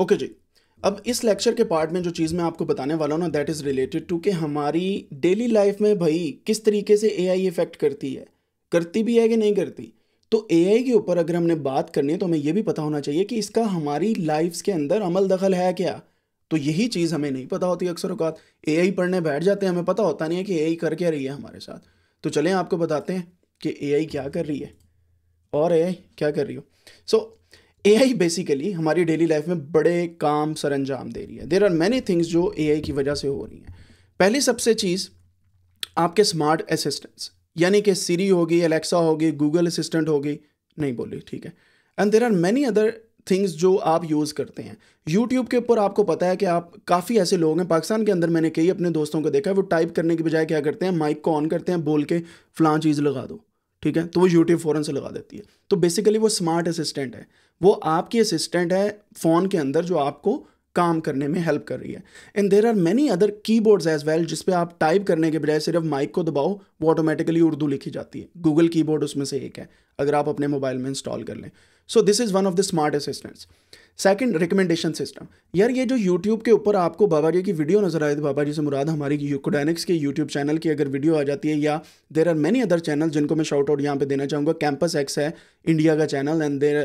okay okay जी अब इस lecture के पार्ट में जो चीज़ मैं आपको बताने वाला हूँ ना दैट इज़ रिलेटेड टू कि हमारी डेली लाइफ में भाई किस तरीके से एआई इफ़ेक्ट करती है करती भी है कि नहीं करती तो एआई के ऊपर अगर हमने बात करनी है तो हमें यह भी पता होना चाहिए कि इसका हमारी लाइफ के अंदर अमल दखल है क्या तो यही चीज़ हमें नहीं पता होती अक्सर अवकात ए पढ़ने बैठ जाते हैं हमें पता होता नहीं है कि ए कर क्या रही है हमारे साथ तो चलें आपको बताते हैं कि ए क्या कर रही है और ए क्या कर रही हो so so, A I basically हमारी डेली लाइफ में बड़े काम सर अंजाम दे रही है देर आर मैनी थिंग्स जो ए आई की वजह से हो रही हैं पहली सबसे चीज़ आपके स्मार्ट असिस्टेंट्स यानी कि सीरी होगी अलेक्सा होगी गूगल असिस्टेंट होगी नहीं बोली ठीक है and there are many other things जो आप यूज़ करते हैं यूट्यूब के ऊपर आपको पता है कि आप काफ़ी ऐसे लोग हैं पाकिस्तान के अंदर मैंने कई अपने दोस्तों को देखा है वो टाइप करने के बजाय क्या करते हैं माइक को ऑन करते हैं बोल के फ़लाँ चीज़ लगा दो ठीक है तो वो यूट्यूब फ़ौरन से लगा देती है तो बेसिकली वो स्मार्ट असिस्टेंट है वो आपकी असिस्टेंट है फ़ोन के अंदर जो आपको काम करने में हेल्प कर रही है and there are many other keyboards as well जिसपे आप टाइप करने के बजाय सिर्फ माइक को दबाओ वो ऑटोमेटिकली उर्दू लिखी जाती है गूगल की बोर्ड उसमें से एक है अगर आप अपने मोबाइल में इंस्टॉल कर लें so this is one of the smart assistants second recommendation system यार ये जो यूट्यूब के ऊपर आपको बाबा जी की वीडियो नजर आए बाबा जी से मुराद हमारी यूकोडाइनिक्स के यूट्यूब चैनल की अगर वीडियो आ जाती है या there are many other channel जिनको मैं शॉर्ट आउट यहाँ पे देना चाहूँगा कैंपस एक्स है इंडिया का channel and there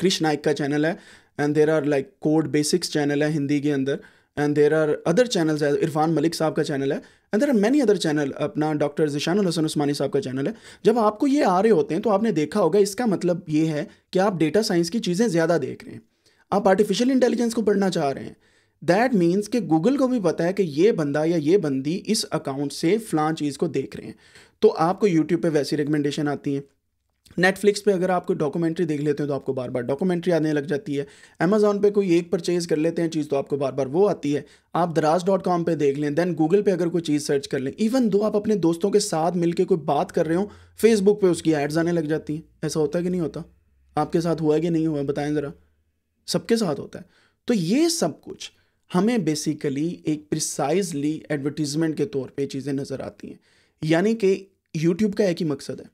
Krish Naik का चैनल है and there are like code basics channel है हिंदी के अंदर and there are other channel है इरफान मलिक साहब का चैनल है and there are many other channel अपना डॉक्टर जिशान हसन उस्मानी साहब का चैनल है जब आपको ये आ रहे होते हैं तो आपने देखा होगा इसका मतलब ये है कि आप डेटा साइंस की चीज़ें ज़्यादा देख रहे हैं आप आर्टिफिशियल इंटेलिजेंस को पढ़ना चाह रहे हैं दैट मीन्स कि गूगल को भी पता है कि ये बंदा या ये बंदी इस अकाउंट से फ्लान चीज़ को देख रहे हैं तो आपको यूट्यूब पे वैसी रिकमेंडेशन आती हैं नेटफ्लिक्स पे अगर आप कोई डॉक्यूमेंट्री देख लेते हैं तो आपको बार बार डॉक्यूमेंट्री आने लग जाती है अमेजोन पे कोई एक परचेज़ कर लेते हैं चीज़ तो आपको बार बार वो आती है आप दराज डॉट कॉम पर देख लें दैन गूगल पे अगर कोई चीज़ सर्च कर लें इवन दो आप अपने दोस्तों के साथ मिलकर कोई बात कर रहे हो फेसबुक पर उसकी एड्स आने लग जाती हैं ऐसा होता है कि नहीं होता आपके साथ हुआ कि नहीं हुआ बताएं ज़रा सबके साथ होता है तो ये सब कुछ हमें बेसिकली एक प्रिसाइजली एडवर्टीजमेंट के तौर पे चीज़ें नज़र आती हैं यानी कि यूट्यूब का एक ही मकसद है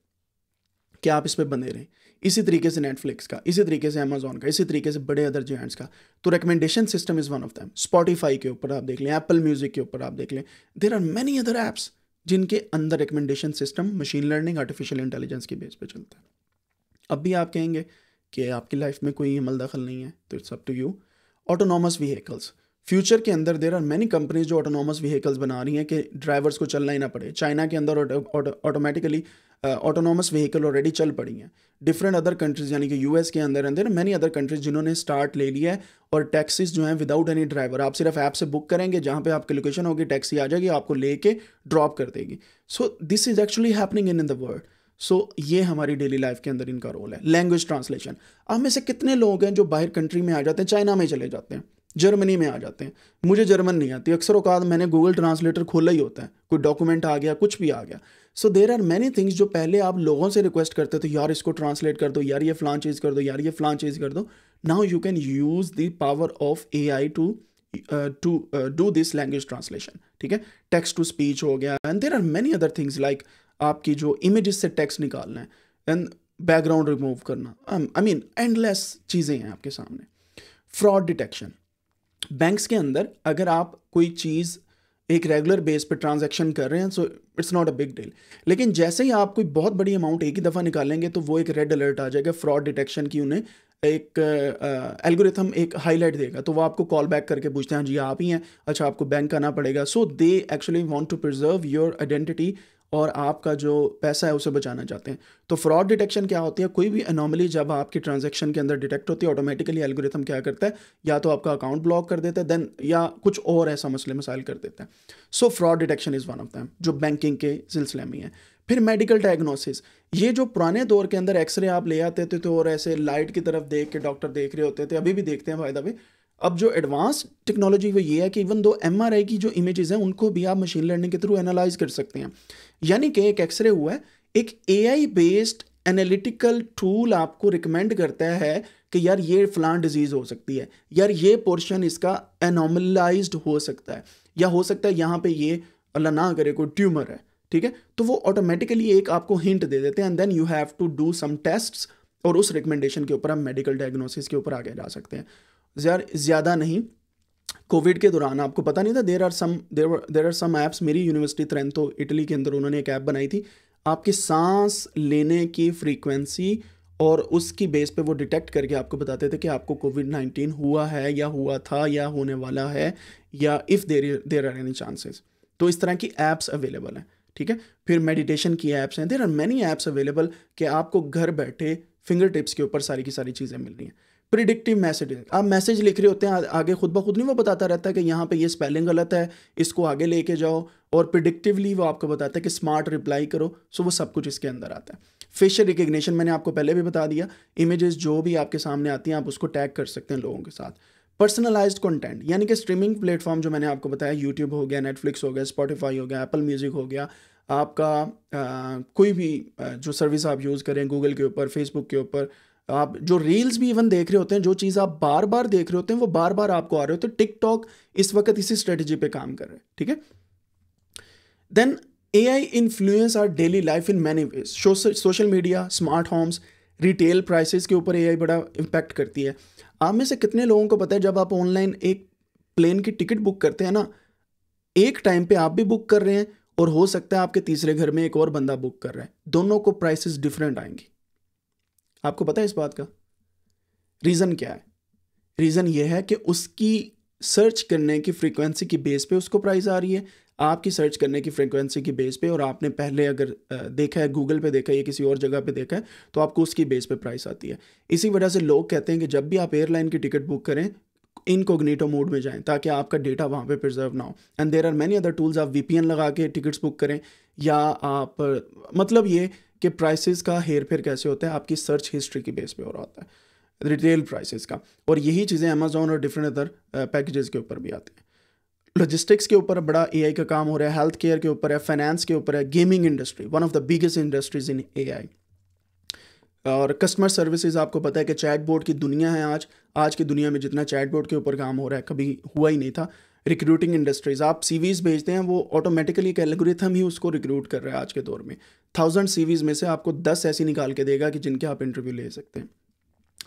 कि आप इस पर बने रहें इसी तरीके से नेटफ्लिक्स का इसी तरीके से अमेजोन का इसी तरीके से बड़े अदर जेंट्स का तो recommendation system is one of them Spotify के ऊपर आप देख लें एप्पल म्यूज़िक के ऊपर आप देख लें there are many other apps जिनके अंदर recommendation system machine learning artificial intelligence के बेस पर चलता है अब भी आप कहेंगे कि आपकी लाइफ में कोई अमल दखल नहीं है तो it's up to you autonomous vehicles future के अंदर देर आर मैनी कंपनीज जो ऑटोनॉमस व्हीकल्स बना रही हैं कि ड्राइवर्स को चलना ही ना पड़े चाइना के अंदर ऑटोमेटिकली ऑटोनॉमस व्हीकल ऑलरेडी चल पड़ी हैं डिफरेंट अदर कंट्रीज यानी कि यूएस के अंदर अंदर मैनी अदर कंट्रीज जिन्होंने स्टार्ट ले लिया है और टैक्सीज जो हैं विदाउट एनी ड्राइवर आप सिर्फ ऐप से बुक करेंगे जहाँ पे आपकी लोकेशन होगी टैक्सी आ जाएगी आपको लेके ड्रॉप कर देगी so this is actually happening in the world so so, ये हमारी डेली लाइफ के अंदर इनका रोल है लैंग्वेज ट्रांसलेशन अब में से कितने लोग हैं जो बाहर कंट्री में आ जाते हैं चाइना में चले जाते हैं जर्मनी में आ जाते हैं मुझे जर्मन नहीं आती अक्सर अवकात मैंने गूगल ट्रांसलेटर खोला ही होता है कोई डॉक्यूमेंट आ गया कुछ भी आ गया so there are many things जो पहले आप लोगों से रिक्वेस्ट करते थे यार इसको ट्रांसलेट कर दो यार ये फ्लान चीज़ कर दो यार ये फ्लान चीज़ कर दो now you can use the power of A I to to do this language translation ठीक है टेक्स्ट टू स्पीच हो गया and there are many other things like आपकी जो इमेज से टेक्स्ट निकालना है एंड बैकग्राउंड रिमूव करना आई मीन एंडलेस चीज़ें हैं आपके सामने फ्रॉड डिटेक्शन बैंक्स के अंदर अगर आप कोई चीज़ एक रेगुलर बेस पर ट्रांजेक्शन कर रहे हैं so it's not a big deal लेकिन जैसे ही आप कोई बहुत बड़ी अमाउंट एक ही दफ़ा निकालेंगे तो वो एक रेड अलर्ट आ जाएगा फ्रॉड डिटेक्शन की उन्हें एक एल्गोरिथम एक हाईलाइट देगा तो वो आपको कॉल बैक करके पूछते हैं हाँ जी आप ही हैं अच्छा आपको बैंक आना पड़ेगा so they actually want to preserve your identity और आपका जो पैसा है उसे बचाना चाहते हैं तो फ्रॉड डिटेक्शन क्या होती है कोई भी अनोमली जब आपकी ट्रांजेक्शन के अंदर डिटेक्ट होती है ऑटोमेटिकली एल्गोरिथम क्या करता है या तो आपका अकाउंट ब्लॉक कर देता है देन या कुछ और ऐसा मसले मसाइल कर देता है so fraud detection is one of them जो बैंकिंग के सिलसिले में है फिर मेडिकल डायग्नोसिस ये जो पुराने दौर के अंदर एक्सरे आप ले आते थे तो और ऐसे लाइट की तरफ देख के डॉक्टर देख रहे होते थे अभी भी देखते हैं फायदा भी अब जो एडवांस टेक्नोलॉजी वो ये है कि इवन दो एम की जो इमेजेस हैं उनको भी आप मशीन लर्निंग के थ्रू एनालाइज कर सकते हैं यानी कि एक एक्सरे हुआ है एक ए बेस्ड एनालिटिकल टूल आपको रिकमेंड करता है कि यार ये फ्लान डिजीज़ हो सकती है यार ये पोर्शन इसका एनोमलाइज हो सकता है या हो सकता है यहाँ पे ये अल्लाह ना करे कोई ट्यूमर है ठीक है तो वो ऑटोमेटिकली एक आपको हिंट दे देते हैं and then you have to do some tests और उस रिकमेंडेशन के ऊपर हम मेडिकल डायग्नोसिस के ऊपर आगे जा सकते हैं ज़्यादा नहीं कोविड के दौरान आपको पता नहीं था there are some there are some apps मेरी यूनिवर्सिटी ट्रेंतो इटली के अंदर उन्होंने एक ऐप बनाई थी आपकी सांस लेने की फ्रीक्वेंसी और उसकी बेस पे वो डिटेक्ट करके आपको बताते थे कि आपको कोविड नाइन्टीन हुआ है या हुआ था या होने वाला है या if there there are any chances तो इस तरह की ऐप्स अवेलेबल हैं ठीक है फिर मेडिटेशन की ऐप्स हैं there are many apps available कि आपको घर बैठे फिंगर टिप्स के ऊपर सारी की सारी चीज़ें मिल रही हैं प्रिडिक्टिव मैसेज आप मैसेज लिख रहे होते हैं आगे खुद ब खुद नहीं वो बताता रहता है कि यहाँ पे ये स्पेलिंग गलत है इसको आगे लेके जाओ और प्रिडिक्टिवली वो आपको बताता है कि स्मार्ट रिप्लाई करो सो वो सब कुछ इसके अंदर आता है फेशियल रिकग्निशन मैंने आपको पहले भी बता दिया इमेजेस जो भी आपके सामने आती हैं आप उसको टैग कर सकते हैं लोगों के साथ पर्सनलाइज्ड कंटेंट यानी कि स्ट्रीमिंग प्लेटफॉर्म जो मैंने आपको बताया यूट्यूब हो गया नेटफ्लिक्स हो गया स्पॉटिफाई हो गया एप्पल म्यूज़िक हो गया आपका आ, कोई भी आ, जो सर्विस आप यूज़ करें गूगल के ऊपर फेसबुक के ऊपर आप जो रील्स भी इवन देख रहे होते हैं जो चीज़ आप बार बार देख रहे होते हैं वो बार बार आपको आ रहे होते हैं टिकटॉक इस वक्त इसी स्ट्रेटजी पे काम कर रहे हैं ठीक है then A I influence our daily life in many ways social media smart homes retail prices के ऊपर आई बड़ा इम्पैक्ट करती है आप में से कितने लोगों को पता है जब आप ऑनलाइन एक प्लेन की टिकट बुक करते हैं ना एक टाइम पे आप भी बुक कर रहे हैं और हो सकता है आपके तीसरे घर में एक और बंदा बुक कर रहा है दोनों को प्राइसेस डिफरेंट आएंगी आपको पता है इस बात का रीज़न क्या है रीज़न ये है कि उसकी सर्च करने की फ्रीक्वेंसी की बेस पे उसको प्राइस आ रही है आपकी सर्च करने की फ्रीक्वेंसी की बेस पे और आपने पहले अगर देखा है गूगल पे देखा है या किसी और जगह पे देखा है तो आपको उसकी बेस पे प्राइस आती है इसी वजह से लोग कहते हैं कि जब भी आप एयरलाइन की टिकट बुक करें इनकोग्नेटो मोड में जाएं ताकि आपका डेटा वहाँ पे प्रिजर्व ना हो and there are many other tools आप वी लगा के टिकट्स बुक करें या आप मतलब ये कि प्राइसेस का हेर फेर कैसे होता है आपकी सर्च हिस्ट्री की बेस पे हो रहा होता है रिटेल प्राइसेस का और यही चीज़ें अमेजोन और डिफरेंट अदर पैकेजेस के ऊपर भी आती हैं लॉजिस्टिक्स के ऊपर बड़ा ए का काम हो रहा है हेल्थ केयर के ऊपर है फाइनेंस के ऊपर है gaming industry one of the biggest industries in A और कस्टमर सर्विसेज आपको पता है कि चैट बोर्ड की दुनिया है आज आज की दुनिया में जितना चैट बोर्ड के ऊपर काम हो रहा है कभी हुआ ही नहीं था रिक्रूटिंग इंडस्ट्रीज़ आप सी भेजते हैं वो ऑटोमेटिकली एक ही उसको रिक्रूट कर रहा है आज के दौर में थाउजेंड सी में से आपको दस ऐसी निकाल के देगा कि जिनके आप इंटरव्यू ले सकते हैं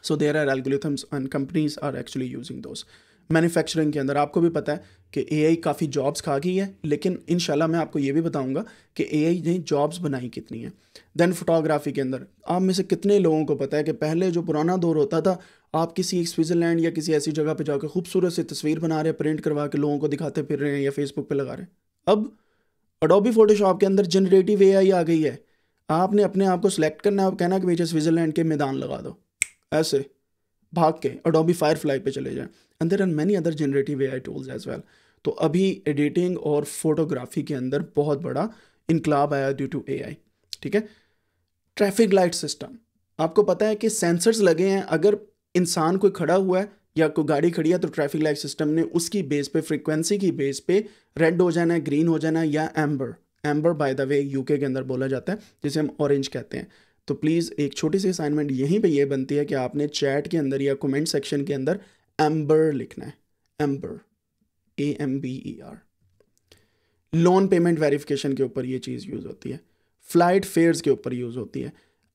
so there are algorithms and companies are actually using those manufacturing के अंदर आपको भी पता है कि ए काफ़ी जॉब्स खा गई है लेकिन इन मैं आपको ये भी बताऊँगा कि ए ने जॉब्स बनाई कितनी है देन फोटोग्राफी के अंदर आप में से कितने लोगों को पता है कि पहले जो पुराना दौर होता था आप किसी स्विट्ज़रलैंड या किसी ऐसी जगह पे जाकर खूबसूरत सी तस्वीर बना रहे हैं प्रिंट करवा के लोगों को दिखाते फिर रहे हैं या फेसबुक पर लगा रहे हैं अब अडोबी फोटोशॉप के अंदर जनरेटिव ए आ गई है आपने अपने आप को सिलेक्ट करना है और कहना कि भैया स्विट्ज़रलैंड के मैदान लगा दो ऐसे भाग के अडोबी फ्लाई पर चले अंदर and many other generative A I tools as well तो अभी एडिटिंग और फोटोग्राफी के अंदर बहुत बड़ा इनकलाब आया ड्यू टू ए आई ठीक है ट्रैफिक लाइट सिस्टम आपको पता है कि सेंसर्स लगे हैं अगर इंसान कोई खड़ा हुआ है या कोई गाड़ी खड़ी है तो ट्रैफिक लाइट सिस्टम ने उसकी बेस पे फ्रीक्वेंसी की बेस पे रेड हो जाना है ग्रीन हो जाना है या Amber Amber by the way UK के अंदर बोला जाता है जिसे हम ऑरेंज कहते हैं तो प्लीज़ एक छोटी सी असाइनमेंट यहीं पे ये बनती है कि आपने चैट के अंदर या कमेंट सेक्शन के अंदर एम्बर लिखना है Amber A M B E R loan payment verification के ऊपर ये चीज़ यूज़ होती है फ्लाइट फेयर्स के ऊपर यूज़ होती है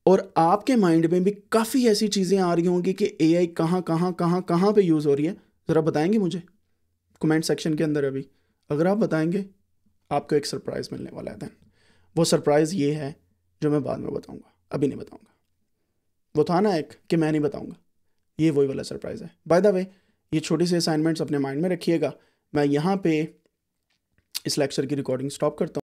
और आपके माइंड में भी काफ़ी ऐसी चीज़ें आ रही होंगी कि ए आई कहाँ कहाँ कहाँ कहाँ पर यूज़ हो रही है ज़रा बताएंगे मुझे कमेंट सेक्शन के अंदर अभी अगर आप बताएंगे आपको एक सरप्राइज़ मिलने वाला है दैन वो सरप्राइज़ ये है जो मैं बाद में बताऊँगा अभी नहीं बताऊंगा वो था ना एक कि मैं नहीं बताऊंगा ये वही वाला सरप्राइज़ है बाय द वे ये छोटे से असाइनमेंट्स अपने माइंड में रखिएगा मैं यहाँ पे इस लेक्चर की रिकॉर्डिंग स्टॉप करता हूँ